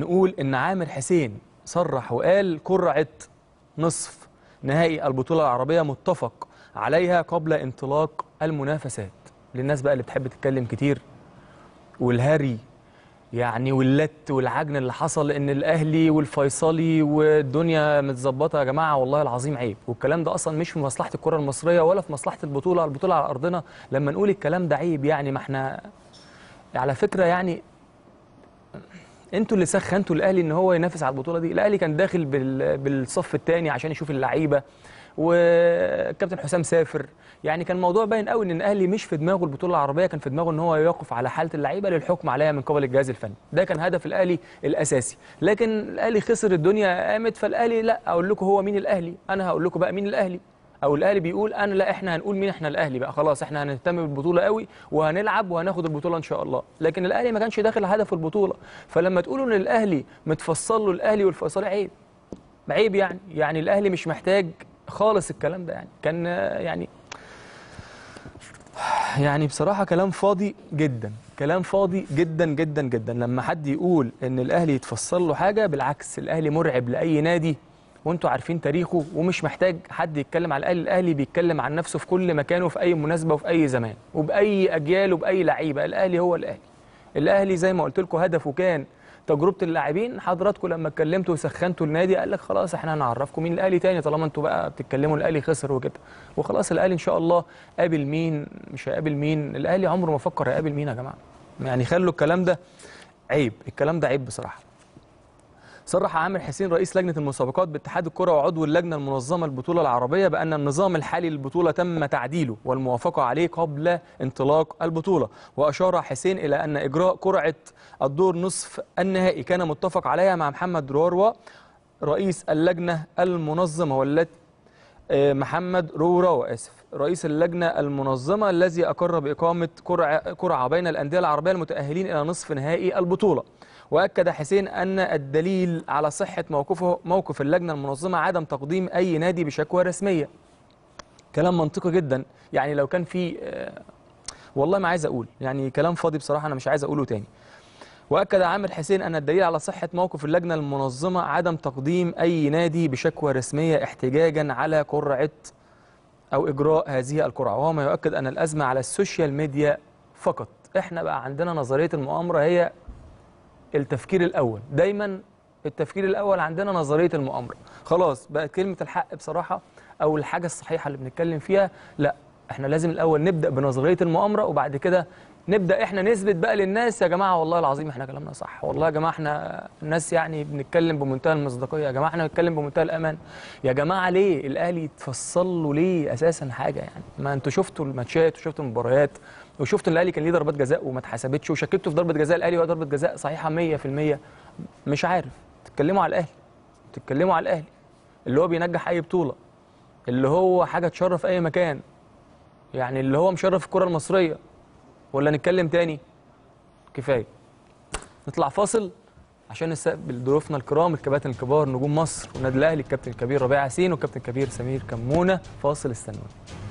نقول إن عامر حسين صرح وقال قرعة نصف نهائي البطولة العربية متفق عليها قبل انطلاق المنافسات للناس بقى اللي بتحب تتكلم كتير والهري يعني واللت والعجن اللي حصل ان الاهلي والفيصلي والدنيا متظبطه يا جماعه والله العظيم عيب والكلام ده اصلا مش في مصلحه الكره المصريه ولا في مصلحه البطوله البطوله على ارضنا لما نقول الكلام ده عيب يعني ما احنا على فكره يعني انتوا اللي سخنتوا الاهلي ان هو ينافس على البطوله دي الاهلي كان داخل بالصف الثاني عشان يشوف اللعيبه وكابتن حسام سافر يعني كان موضوع باين قوي ان الاهلي مش في دماغه البطوله العربيه كان في دماغه ان هو يقف على حاله اللعيبه للحكم عليها من قبل الجهاز الفني ده كان هدف الاهلي الاساسي لكن الاهلي خسر الدنيا قامت فالاهلي لا اقول لكم هو مين الاهلي انا هقول لكم بقى مين الاهلي او الاهلي بيقول انا لا احنا هنقول مين احنا الاهلي بقى خلاص احنا هنهتم بالبطوله قوي وهنلعب وهناخد البطوله ان شاء الله لكن الاهلي ما كانش داخل هدف البطوله فلما تقولوا ان الاهلي متفصل له الاهلي والفيصل عيب عيب يعني يعني الاهلي مش محتاج خالص الكلام ده يعني كان يعني يعني بصراحه كلام فاضي جدا كلام فاضي جدا جدا جدا لما حد يقول ان الاهلي يتفصل له حاجه بالعكس الاهلي مرعب لاي نادي وانتم عارفين تاريخه ومش محتاج حد يتكلم على الاهلي الاهلي بيتكلم عن نفسه في كل مكان وفي اي مناسبه وفي اي زمان وباي اجيال وباي لعيبه الاهلي هو الاهلي الاهلي زي ما قلت لكم هدفه كان تجربه اللاعبين حضراتكم لما اتكلمتوا وسخنتوا النادي قال لك خلاص احنا هنعرفكم مين الاهلي تاني طالما انتم بقى بتتكلموا الاهلي خسر وكده وخلاص الاهلي ان شاء الله قابل مين مش هيقابل مين الاهلي عمره ما فكر هيقابل مين يا جماعه يعني خلوا الكلام ده عيب الكلام ده عيب بصراحه صرح عامر حسين رئيس لجنة المسابقات باتحاد الكرة وعضو اللجنة المنظمة البطوله العربية بأن النظام الحالي للبطولة تم تعديله والموافقة عليه قبل انطلاق البطولة وأشار حسين إلى أن إجراء قرعة الدور نصف النهائي كان متفق عليها مع محمد روروا رئيس اللجنة المنظمة والتي آه، محمد روروا اسف رئيس اللجنه المنظمه الذي اقر باقامه قرعه بين الانديه العربيه المتاهلين الى نصف نهائي البطوله وأكد حسين أن الدليل على صحة موقفه موقف اللجنة المنظمة عدم تقديم أي نادي بشكوى رسمية كلام منطقي جدا يعني لو كان في آه، والله ما عايز أقول يعني كلام فاضي بصراحة أنا مش عايز أقوله تاني وأكد عامر حسين أن الدليل على صحة موقف اللجنة المنظمة عدم تقديم أي نادي بشكوى رسمية احتجاجا على قرعة أو إجراء هذه القرعة وهو ما يؤكد أن الأزمة على السوشيال ميديا فقط احنا بقى عندنا نظرية المؤامرة هي التفكير الأول دايما التفكير الأول عندنا نظرية المؤامرة خلاص بقت كلمة الحق بصراحة أو الحاجة الصحيحة اللي بنتكلم فيها لا احنا لازم الأول نبدأ بنظرية المؤامرة وبعد كده نبدا احنا نثبت بقى للناس يا جماعه والله العظيم احنا كلامنا صح والله يا جماعه احنا الناس يعني بنتكلم بمنتهى المصداقيه يا جماعه احنا بنتكلم بمنتهى الامان يا جماعه ليه الاهلي يتفصل له ليه اساسا حاجه يعني ما انتوا شفتوا الماتشات وشفتوا المباريات وشفتوا الاهلي كان ليه ضربات جزاء وما اتحسبتش وشككتوا في ضربه جزاء الاهلي وهي ضربه جزاء صحيحه 100% مش عارف تتكلموا على الاهلي تتكلموا على الاهلي اللي هو بينجح اي بطوله اللي هو حاجه تشرف اي مكان يعني اللي هو مشرف الكره المصريه ولا نتكلم تاني كفايه نطلع فاصل عشان نستقبل ضيوفنا الكرام الكباتن الكبار نجوم مصر والنادي الاهلي الكابتن الكبير ربيع ياسين والكابتن الكبير سمير كمونه فاصل استنوني